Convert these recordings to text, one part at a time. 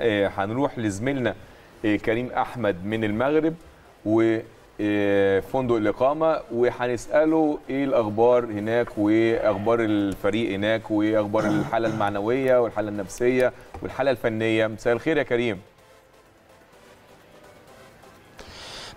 آه، هنروح لزميلنا آه، كريم احمد من المغرب وفندق آه، الاقامه وهنساله ايه الاخبار هناك واخبار الفريق هناك واخبار الحاله المعنويه والحاله النفسيه والحاله الفنيه مساء الخير يا كريم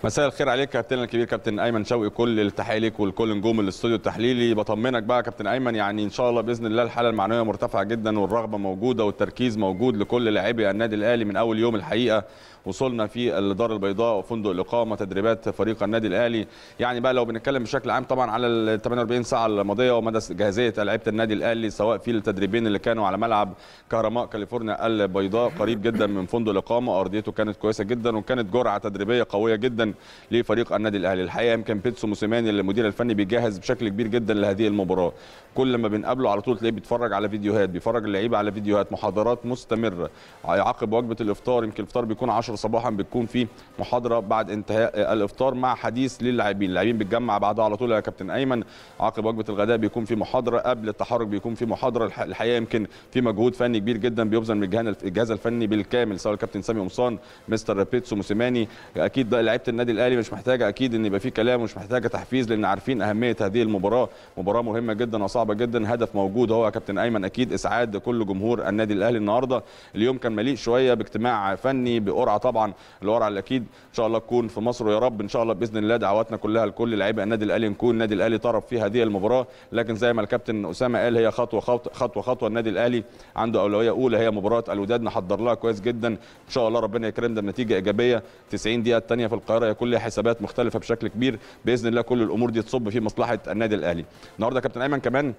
مساء الخير عليك كابتن الكبير كابتن ايمن شوقي كل التحيه ليك ولكل نجوم الاستوديو التحليلي بطمنك بقى كابتن ايمن يعني ان شاء الله باذن الله الحاله المعنويه مرتفعه جدا والرغبه موجوده والتركيز موجود لكل لاعبي النادي الاهلي من اول يوم الحقيقه وصلنا في الدار البيضاء وفندق الاقامه تدريبات فريق النادي الاهلي يعني بقى لو بنتكلم بشكل عام طبعا على ال 48 ساعه الماضيه ومدى جاهزيه لعيبه النادي الاهلي سواء في التدريبين اللي كانوا على ملعب كهرماء كاليفورنيا البيضاء قريب جدا من فندق الاقامه ارضيته كانت كويسه جدا وكانت جرعه تدريبيه قويه جدا لفريق النادي الاهلي الحقيقه يمكن بيتسو موسيماني المدير الفني بيجهز بشكل كبير جدا لهذه المباراه كل ما بنقابله على طول تلاقيه بيتفرج على فيديوهات بيفرج اللعيبه على فيديوهات محاضرات مستمره عقب وجبه الافطار يمكن الافطار بيكون 10 صباحا بتكون في محاضره بعد انتهاء الافطار مع حديث للاعبين اللاعبين بيتجمع بعدها على طول يا كابتن ايمن عقب وجبه الغداء بيكون في محاضره قبل التحرك بيكون في محاضره الحقيقه يمكن في مجهود فني كبير جدا بيبذل من الجهاز الفني بالكامل سواء الكابتن سامي قمصان مستر بيتسو موسيماني اكيد لعيبه النادي الاهلي مش محتاجه اكيد ان يبقى في كلام ومش محتاجه تحفيز لان عارفين اهميه هذه المباراه مباراه مهمه جدا وصعبه جدا هدف موجود هو يا كابتن ايمن اكيد اسعاد كل جمهور النادي الاهلي النهارده اليوم كان مليء شويه باجتماع فني بقرعه طبعا القرعه الاكيد ان شاء الله تكون في مصر ويا رب ان شاء الله باذن الله دعواتنا كلها لكل لعيبه النادي الاهلي نكون النادي الاهلي طرف في هذه المباراه لكن زي ما الكابتن اسامه قال هي خطوه خطوه خطوه, خطوة النادي الاهلي عنده اولويه اولى هي مباراه الوداد نحضر لها كويس جدا ان شاء الله ربنا يكرمنا بنتيجه ايجابيه 90 دقيقه الثانيه في القاهره مختلفه يكون حسابات مختلفه بشكل كبير باذن الله كل الامور دي تصب في مصلحه النادي الاهلي النهارده كابتن ايمن كمان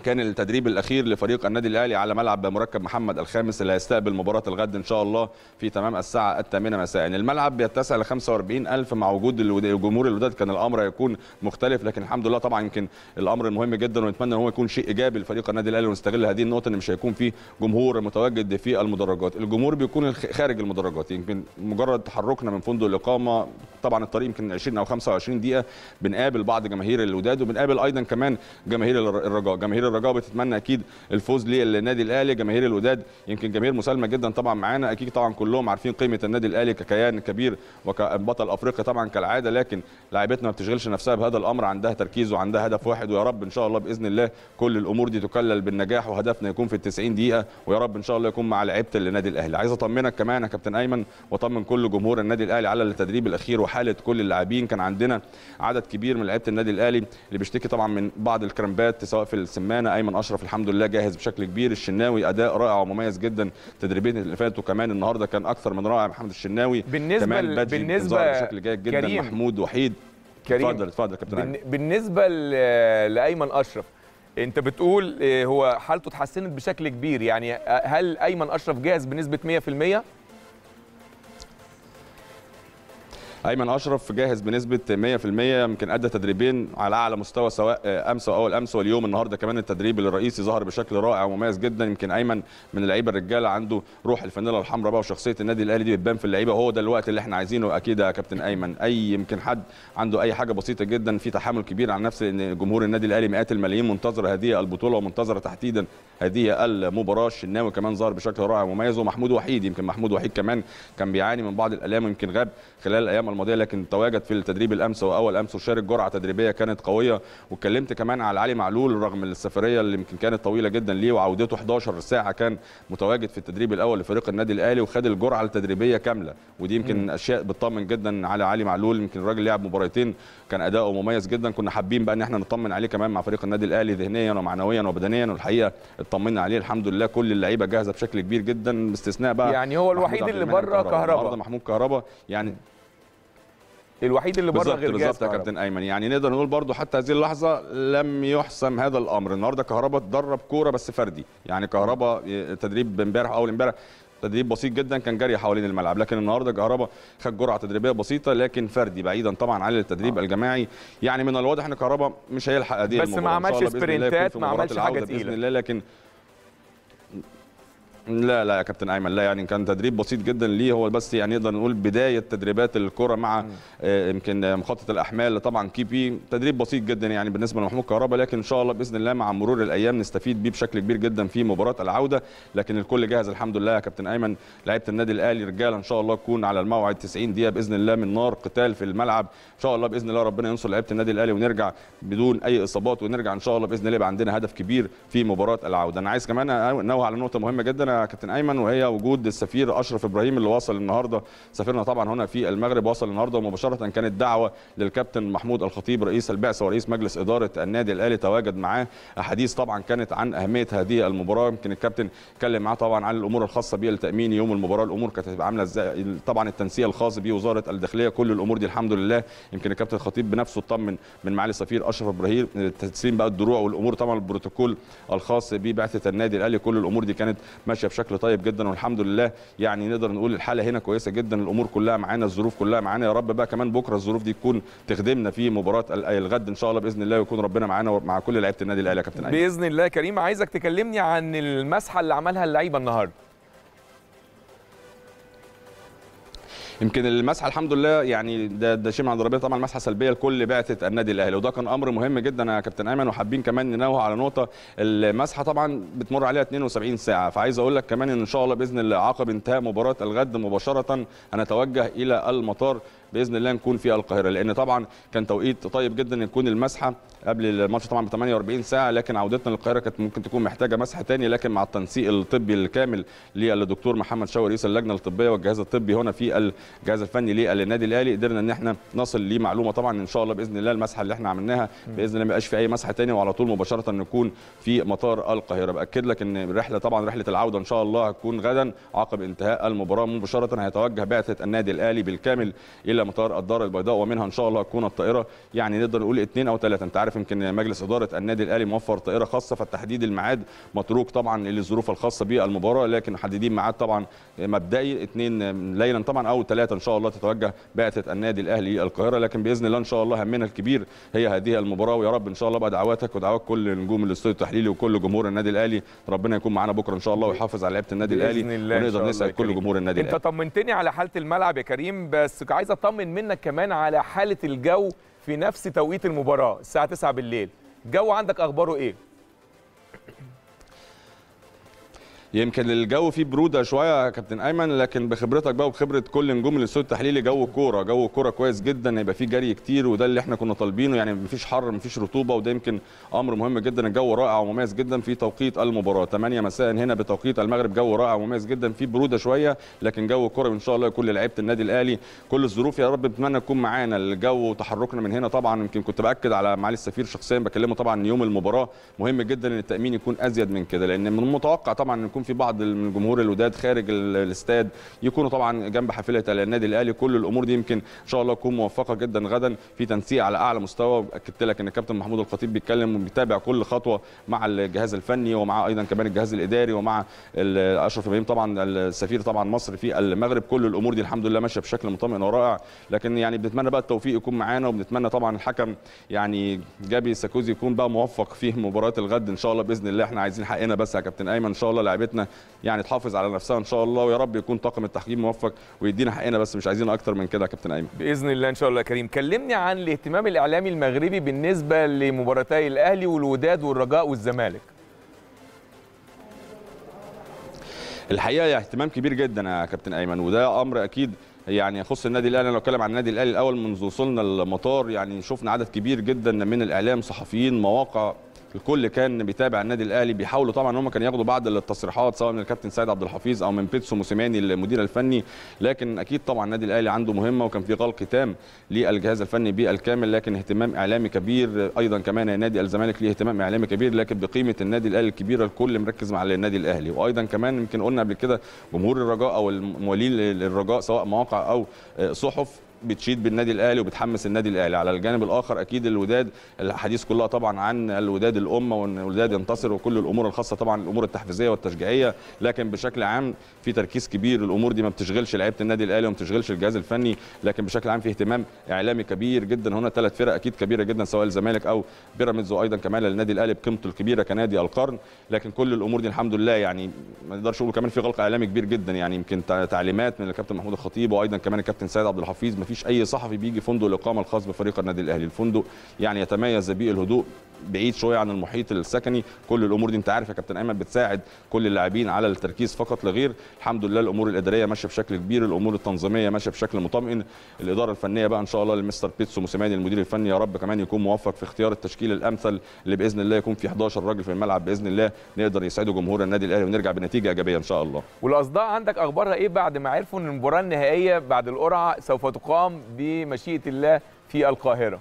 كان التدريب الاخير لفريق النادي الاهلي على ملعب مركب محمد الخامس اللي هيستقبل مباراه الغد ان شاء الله في تمام الساعه الثامنه مساء يعني الملعب بيتسع ل 45000 مع وجود جمهور الوداد كان الامر هيكون مختلف لكن الحمد لله طبعا يمكن الامر المهم جدا ونتمنى ان هو يكون شيء ايجابي لفريق النادي الاهلي ونستغل هذه النقطه ان مش هيكون في جمهور متواجد في المدرجات الجمهور بيكون خارج المدرجات يمكن مجرد تحركنا من فندق الاقامه طبعا الطريق يمكن 20 او 25 دقيقه بنقابل بعض جماهير الوداد وبنقابل ايضا كمان جماهير الرجاء جماهير الرجاء بتتمنى اكيد الفوز للنادي الاهلي جماهير الوداد يمكن جماهير مسالمه جدا طبعا معانا اكيد طبعا كلهم عارفين قيمه النادي الاهلي ككيان كبير وكبطل افريقيا طبعا كالعاده لكن لاعبتنا ما بتشغلش نفسها بهذا الامر عندها تركيز وعندها هدف واحد ويا رب ان شاء الله باذن الله كل الامور دي تكلل بالنجاح وهدفنا يكون في ال 90 دقيقه ويا رب ان شاء الله يكون مع لعيبه النادي الاهلي عايز اطمنك كمان يا كابتن ايمن واطمن كل جمهور النادي الاهلي على التدريب الاخير وحاله كل اللاعبين كان عندنا عدد كبير من لعيبه النادي الاهلي اللي بيشتكي طبعا من بعض الكرامبات سواء في السمان معانا ايمن اشرف الحمد لله جاهز بشكل كبير الشناوي اداء رائع ومميز جدا تدريبين اللي فاتوا كمان النهارده كان اكثر من رائع محمد الشناوي بالنسبه كمان بالنسبه بشكل جيد جدا كريم. محمود وحيد كريم اتفضل اتفضل كابتن بن... بالنسبه لايمن اشرف انت بتقول آه، هو حالته اتحسنت بشكل كبير يعني آه، هل ايمن اشرف جاهز بنسبه 100%؟ ايمن اشرف جاهز بنسبه 100% يمكن ادى تدريبين على اعلى مستوى سواء امس واول امس واليوم النهارده كمان التدريب الرئيسي ظهر بشكل رائع ومميز جدا يمكن ايمن من اللعيبه الرجاله عنده روح الفانيلا الحمراء بقى وشخصيه النادي الاهلي دي بتبان في اللعيبه هو ده الوقت اللي احنا عايزينه اكيد يا كابتن ايمن اي يمكن حد عنده اي حاجه بسيطه جدا في تحامل كبير على نفس ان جمهور النادي الاهلي مئات الملايين منتظره هذه البطوله ومنتظره تحديدا هذه المباراه الشناوي كمان ظهر بشكل رائع ومميز ومحمود وحيد يمكن محمود وحيد كمان كان بيعاني من بعض الالام يمكن غاب خلال الايام القمه الماضيه لكن تواجد في التدريب الامس واول امس وشارك جرعه تدريبيه كانت قويه واتكلمت كمان على علي معلول رغم السفريه اللي يمكن كانت طويله جدا ليه وعودته 11 ساعه كان متواجد في التدريب الاول لفريق النادي الاهلي وخد الجرعه التدريبيه كامله ودي يمكن م. اشياء بتطمن جدا على علي معلول يمكن الراجل لعب مباراتين كان اداؤه مميز جدا كنا حابين بقى ان احنا نطمن عليه كمان مع فريق النادي الاهلي ذهنيا ومعنويا وبدنيا والحقيقه اطمنا عليه الحمد لله كل اللعيبه جاهزه بشكل كبير جدا باستثناء بقى يعني هو الوحيد اللي بره كهربا محمود كهربا يعني الوحيد اللي بره غير بالظبط يا كابتن ايمن يعني نقدر نقول برضو حتى هذه اللحظه لم يحسم هذا الامر النهارده كهربا تدرب كوره بس فردي يعني كهربا تدريب امبارح اول امبارح تدريب بسيط جدا كان جري حوالين الملعب لكن النهارده كهربا خد جرعه تدريبيه بسيطه لكن فردي بعيدا طبعا عن التدريب آه. الجماعي يعني من الواضح ان كهربا مش هيلحق هذه بس ما عملش سبرنتات ما عملش حاجه تقيله باذن الله لكن لا لا يا كابتن ايمن لا يعني كان تدريب بسيط جدا ليه هو بس يعني نقدر نقول بدايه تدريبات الكره مع آه، يمكن مخطط الاحمال طبعا كي بي تدريب بسيط جدا يعني بالنسبه لمحمود كهربا لكن ان شاء الله باذن الله مع مرور الايام نستفيد بيه بشكل كبير جدا في مباراه العوده لكن الكل جاهز الحمد لله يا كابتن ايمن لعيبه النادي الاهلي رجاله ان شاء الله تكون على الموعد 90 دقيقه باذن الله من نار قتال في الملعب ان شاء الله باذن الله ربنا ينصر لعيبه النادي الاهلي ونرجع بدون اي اصابات ونرجع ان شاء الله باذن الله يبقى عندنا هدف كبير في مباراه العوده انا عايز كمان انوه على نقطه مهمه جدا معانا كابتن ايمن وهي وجود السفير اشرف ابراهيم اللي وصل النهارده سفيرنا طبعا هنا في المغرب وصل النهارده ومباشره كانت دعوه للكابتن محمود الخطيب رئيس البعثه ورئيس مجلس اداره النادي الاهلي تواجد معاه احاديث طبعا كانت عن اهميه هذه المباراه يمكن الكابتن اتكلم معاه طبعا عن الامور الخاصه بالتامين لتامين يوم المباراه الامور كانت هتبقى عامله ازاي طبعا التنسيق الخاص بوزاره الداخليه كل الامور دي الحمد لله يمكن الكابتن الخطيب بنفسه اطمن من معالي السفير اشرف ابراهيم تسليم بقى الدروع والامور طبعا البروتوكول الخاص ببعثه النادي الاهلي كل الامور دي كانت ماشيه ماشيه بشكل طيب جدا والحمد لله يعني نقدر نقول الحاله هنا كويسه جدا الامور كلها معانا الظروف كلها معانا يا رب بقى كمان بكره الظروف دي تكون تخدمنا في مباراه الغد ان شاء الله باذن الله ويكون ربنا معانا مع كل لعيبه النادي الاهلي يا كابتن باذن الله كريم عايزك تكلمني عن المسحه اللي عملها اللعيبه النهارده يمكن المسحه الحمد لله يعني ده ده شيء من عند طبعا مسحه سلبيه لكل بعثه النادي الاهلي وده كان امر مهم جدا يا كابتن ايمن وحابين كمان ننوه على نقطه المسحه طبعا بتمر عليها 72 ساعه فعايز اقول لك كمان ان شاء الله باذن الله عقب انتهاء مباراه الغد مباشره هنتوجه الى المطار باذن الله نكون في القاهره لان طبعا كان توقيت طيب جدا يكون المسحه قبل الماتش طبعا ب 48 ساعه لكن عودتنا للقاهره كانت ممكن تكون محتاجه مسحه ثانيه لكن مع التنسيق الطبي الكامل للدكتور محمد شاور رئيس اللجنه الطبيه والجهاز الطبي هنا في الجهاز الفني للنادي الاهلي قدرنا ان احنا نصل لمعلومه طبعا ان شاء الله باذن الله المسحه اللي احنا عملناها باذن الله ما يبقاش في اي مسحه ثانيه وعلى طول مباشره نكون في مطار القاهره باكد لك ان الرحله طبعا رحله العوده ان شاء الله هتكون غدا عقب انتهاء المباراه مباشره هيتوجه بعثه النادي الاهلي بالكامل الى الى مطار الدار البيضاء ومنها ان شاء الله هتكون الطائره يعني نقدر نقول اثنين او ثلاثه انت عارف يمكن مجلس اداره النادي الاهلي موفر طائره خاصه فالتحديد الميعاد متروك طبعا للظروف الخاصه بالمباراه لكن محددين ميعاد طبعا مبدئي اثنين ليلا طبعا او ثلاثه ان شاء الله تتوجه بعثه النادي الاهلي القاهره لكن باذن الله ان شاء الله همنا الكبير هي هذه المباراه ويا رب ان شاء الله بقى دعواتك ودعوات كل نجوم الاستوديو التحليلي وكل جمهور النادي الاهلي ربنا يكون معانا بكره ان شاء الله ويحافظ على لعيبه النادي الاهلي ونقدر نسعد كل جمهور النادي الاهلي انت طمنتني على حاله الملعب يا كريم بس عايز اطمن اطمن منك كمان على حاله الجو في نفس توقيت المباراه الساعه 9 بالليل الجو عندك اخباره ايه يمكن الجو فيه بروده شويه يا كابتن ايمن لكن بخبرتك بقى وبخبره كل نجوم الاستوديو التحليلي جو الكوره جو الكوره كويس جدا هيبقى فيه جري كتير وده اللي احنا كنا طالبينه يعني مفيش حر مفيش رطوبه وده يمكن امر مهم جدا الجو رائع ومميز جدا في توقيت المباراه 8 مساء هنا بتوقيت المغرب جو رائع ومميز جدا فيه بروده شويه لكن جو الكوره ان شاء الله كل لعيبه النادي الاهلي كل الظروف يا رب بتمنى تكون معانا الجو وتحركنا من هنا طبعا يمكن كنت باكد على معالي السفير شخصيا بكلمه طبعا يوم المباراه مهم جدا ان التامين يكون ازيد من كده لان من المتوقع طبعا ان يكون في بعض من الجمهور الوداد خارج الاستاد يكونوا طبعا جنب حافله النادي الاهلي كل الامور دي يمكن ان شاء الله تكون موفقه جدا غدا في تنسيق على اعلى مستوى واكدت لك ان الكابتن محمود الخطيب بيتكلم وبيتابع كل خطوه مع الجهاز الفني ومع ايضا كمان الجهاز الاداري ومع اشرف ابراهيم طبعا السفير طبعا مصر في المغرب كل الامور دي الحمد لله ماشيه بشكل مطمئن ورائع لكن يعني بنتمنى بقى التوفيق يكون معانا وبنتمنى طبعا الحكم يعني جابي ساكوزي يكون بقى موفق في مباراه الغد ان شاء الله باذن الله احنا عايزين حقنا بس يا كابتن ايمن ان شاء الله لعيبه بتاعتنا يعني تحافظ على نفسها ان شاء الله ويا رب يكون طاقم التحكيم موفق ويدينا حقنا بس مش عايزين اكتر من كده يا كابتن ايمن باذن الله ان شاء الله يا كريم كلمني عن الاهتمام الاعلامي المغربي بالنسبه لمباراتي الاهلي والوداد والرجاء والزمالك الحقيقه اهتمام كبير جدا يا كابتن ايمن وده امر اكيد يعني يخص النادي الاهلي انا لو اتكلم عن النادي الاهلي الاول منذ وصلنا المطار يعني شفنا عدد كبير جدا من الاعلام صحفيين مواقع الكل كان بيتابع النادي الاهلي بيحاولوا طبعا ان هم كانوا ياخدوا بعض التصريحات سواء من الكابتن سيد عبد الحفيظ او من بيتسو موسيماني المدير الفني لكن اكيد طبعا النادي الاهلي عنده مهمه وكان في غلق تام للجهاز الفني بالكامل لكن اهتمام اعلامي كبير ايضا كمان نادي الزمالك ليه اهتمام اعلامي كبير لكن بقيمه النادي الاهلي الكبيره الكل مركز مع النادي الاهلي وايضا كمان يمكن قلنا قبل كده جمهور الرجاء او الموالين للرجاء سواء مواقع او صحف بتشيد بالنادي الاهلي وبتحمس النادي الاهلي على الجانب الاخر اكيد الوداد الحديث كلها طبعا عن الوداد الامه وان الوداد ينتصر وكل الامور الخاصه طبعا الامور التحفيزيه والتشجيعيه لكن بشكل عام في تركيز كبير الامور دي ما بتشغلش لعيبه النادي الاهلي وما بتشغلش الجهاز الفني لكن بشكل عام في اهتمام اعلامي كبير جدا هنا ثلاث فرق اكيد كبيره جدا سواء الزمالك او بيراميدز وايضا كمان للنادي الاهلي بقيمته الكبيره كنادي القرن لكن كل الامور دي الحمد لله يعني ما نقدرش نقول كمان في غلق اعلامي كبير جدا يعني يمكن تعليمات من الكابتن محمود الخطيب وايضا كمان الكابتن سيد عبد الحفيظ فيش اي صحفي بيجي فندق الاقامه الخاص بفريق النادي الاهلي الفندق يعني يتميز بيه الهدوء بعيد شويه عن المحيط السكني كل الامور دي انت عارف يا كابتن ايمن بتساعد كل اللاعبين على التركيز فقط لغير الحمد لله الامور الاداريه ماشيه بشكل كبير الامور التنظيميه ماشيه بشكل مطمئن الاداره الفنيه بقى ان شاء الله لمستر بيتسو موسيماني المدير الفني يا رب كمان يكون موفق في اختيار التشكيل الامثل اللي باذن الله يكون في 11 راجل في الملعب باذن الله نقدر يسعدوا جمهور النادي الاهلي ونرجع بنتيجه ايجابيه ان شاء الله والاصداء عندك اخبارها ايه بعد ما عرفوا ان المباراه النهائيه بعد القرعه سوف تقام بمشيئه الله في القاهره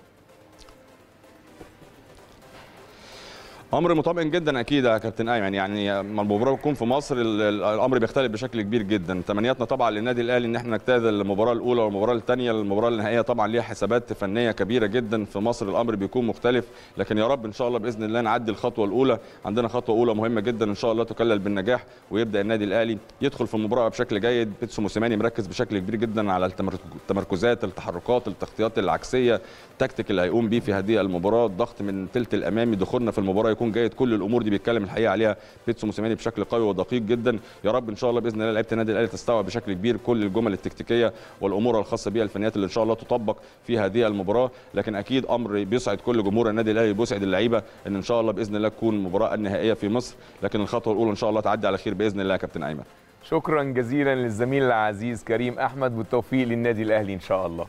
امر مطمئن جدا اكيد يا كابتن ايمن يعني لما المباراه بتكون في مصر الامر بيختلف بشكل كبير جدا تمنياتنا طبعا للنادي الاهلي ان احنا نجتاز المباراه الاولى والمباراه الثانيه المباراه النهائيه طبعا ليها حسابات فنيه كبيره جدا في مصر الامر بيكون مختلف لكن يا رب ان شاء الله باذن الله نعدي الخطوه الاولى عندنا خطوه اولى مهمه جدا ان شاء الله تكلل بالنجاح ويبدا النادي الاهلي يدخل في المباراه بشكل جيد بيتسو موسيماني مركز بشكل كبير جدا على التمركزات التحركات التغطيات العكسيه التكتيك اللي هيقوم بيه في هذه المباراه الضغط من الثلث الامامي دخولنا في المباراه يكون جيد كل الامور دي بيتكلم الحقيقه عليها بيتسو موسيماني بشكل قوي ودقيق جدا يا رب ان شاء الله باذن الله لعيبه النادي الاهلي تستوعب بشكل كبير كل الجمل التكتيكيه والامور الخاصه بها الفنيات اللي ان شاء الله تطبق في هذه المباراه لكن اكيد امر بيسعد كل جمهور النادي الاهلي بيسعد اللعيبه ان ان شاء الله باذن الله تكون المباراه النهائيه في مصر لكن الخطوه الاولى ان شاء الله تعدي على خير باذن الله يا كابتن ايمن شكرا جزيلا للزميل العزيز كريم احمد والتوفيق للنادي الاهلي ان شاء الله